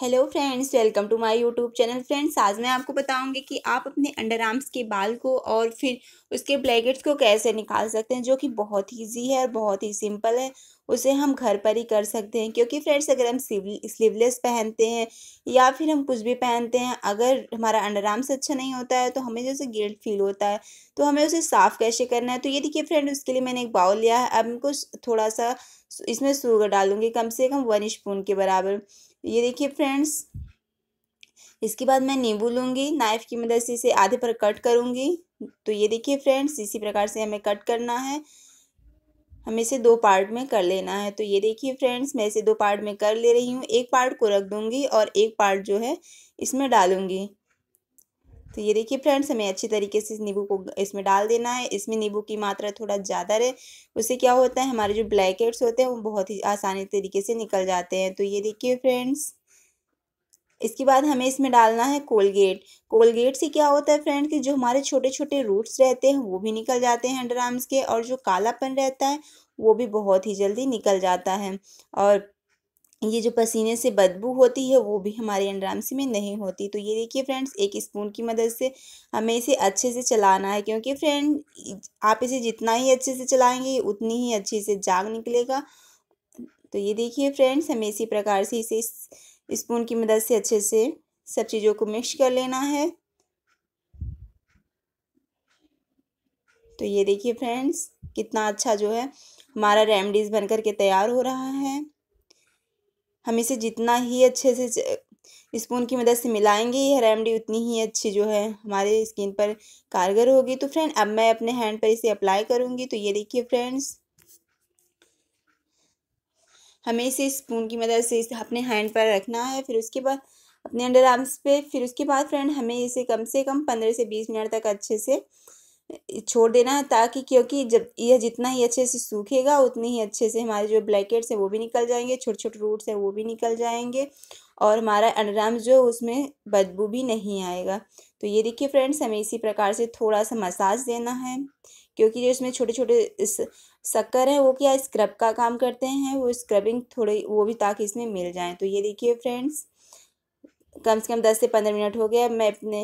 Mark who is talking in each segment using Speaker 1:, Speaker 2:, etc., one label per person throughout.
Speaker 1: hello friends welcome to my YouTube channel friends आज मैं आपको बताऊंगी कि आप अपने अंडर आर्म्स के बाल को और फिर उसके ब्लैकेट्स को कैसे निकाल सकते हैं जो कि बहुत इजी है और बहुत ही सिंपल है उसे हम घर पर ही कर सकते हैं क्योंकि फ्रेंड्स अगर हम स्लीवलेस पहनते हैं या फिर हम कुछ भी पहनते हैं अगर हमारा अंडर आर्म्स अच्छा नहीं होता है तो हमें जैसे गिल्ट फील होता है तो हमें उसे साफ़ कैसे करना है तो ये देखिए फ्रेंड उसके लिए मैंने एक बाउल लिया है अब कुछ थोड़ा सा इसमें शुगर डालूंगी कम से कम वन स्पून के बराबर ये देखिए फ्रेंड्स इसके बाद मैं नींबू लूँगी नाइफ़ की मदद से इसे आधे पर कट करूँगी तो ये देखिए फ्रेंड्स इसी प्रकार से हमें कट करना है हमें इसे दो पार्ट में कर लेना है तो ये देखिए फ्रेंड्स मैं इसे दो पार्ट में कर ले रही हूँ एक पार्ट को रख दूँगी और एक पार्ट जो है इसमें डालूँगी तो ये देखिए फ्रेंड्स हमें अच्छी तरीके से इस नींबू को इसमें डाल देना है इसमें नींबू की मात्रा थोड़ा ज़्यादा रहे उससे क्या होता है हमारे जो ब्लैकेट्स होते हैं वो बहुत ही आसानी तरीके से निकल जाते हैं तो ये देखिए फ्रेंड्स इसके बाद हमें इसमें डालना है कोलगेट कोलगेट से क्या होता है फ्रेंड कि जो हमारे छोटे छोटे रूट्स रहते हैं वो भी निकल जाते हैं अंडर आर्म्स के और जो कालापन रहता है वो भी बहुत ही जल्दी निकल जाता है और ये जो पसीने से बदबू होती है वो भी हमारे अंडराम्स में नहीं होती तो ये देखिए फ्रेंड्स एक स्पून की मदद से हमें इसे अच्छे से चलाना है क्योंकि फ्रेंड आप इसे जितना ही अच्छे से चलाएंगे उतनी ही अच्छे से जाग निकलेगा तो ये देखिए फ्रेंड्स हमें इसी प्रकार से इसे स्पून की मदद से अच्छे से सब चीज़ों को मिक्स कर लेना है तो ये देखिए फ्रेंड्स कितना अच्छा जो है हमारा रेमडीज़ बन करके के तैयार हो रहा है हम इसे जितना ही अच्छे से स्पून की मदद से मिलाएंगे यह रेमडी उतनी ही अच्छी जो है हमारे स्किन पर कारगर होगी तो फ्रेंड अब मैं अपने हैंड पर इसे अप्लाई करूंगी तो ये देखिए फ्रेंड्स हमें इसे स्पून की मदद से अपने हैंड पर रखना है फिर उसके बाद अपने अंडर आर्म्स पे फिर उसके बाद फ्रेंड हमें इसे कम से कम पंद्रह से बीस मिनट तक अच्छे से छोड़ देना है ताकि क्योंकि जब यह जितना ही अच्छे से सूखेगा उतनी ही अच्छे से हमारे जो ब्लैकेट्स हैं वो भी निकल जाएंगे छोटे छोटे रूट्स हैं वो भी निकल जाएंगे और हमारा आर्म्स जो उसमें बदबू भी नहीं आएगा तो ये देखिए फ्रेंड्स हमें इसी प्रकार से थोड़ा सा मसाज देना है क्योंकि जो इसमें छोटे छोटे इस शक्कर है वो क्या स्क्रब का काम करते हैं वो स्क्रबिंग थोड़ी वो भी ताकि इसमें मिल जाए तो ये देखिए फ्रेंड्स कम से कम दस से पंद्रह मिनट हो गया मैं अपने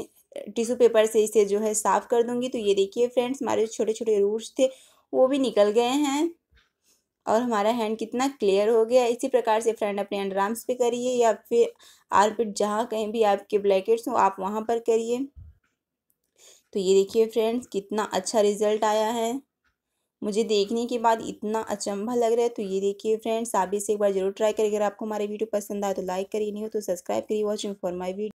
Speaker 1: टिश्यू पेपर से इसे जो है साफ़ कर दूंगी तो ये देखिए फ्रेंड्स हमारे छोटे छोटे रूट्स थे वो भी निकल गए हैं और हमारा हैंड कितना क्लियर हो गया इसी प्रकार से फ्रेंड अपने अंडर आर्म्स पे करिए या फिर आर्पिट जहाँ कहीं भी आपके ब्लैकेट्स हो आप वहाँ पर करिए तो ये देखिए फ्रेंड्स कितना अच्छा रिजल्ट आया है मुझे देखने के बाद इतना अचंभा लग रहा है तो ये देखिए फ्रेंड्स आप इसे एक बार जरूर ट्राई करिए अगर आपको हमारे वीडियो पसंद आए तो लाइक करिए नहीं हो तो सब्सक्राइब करिए वॉचिंग फॉर माई वीडियो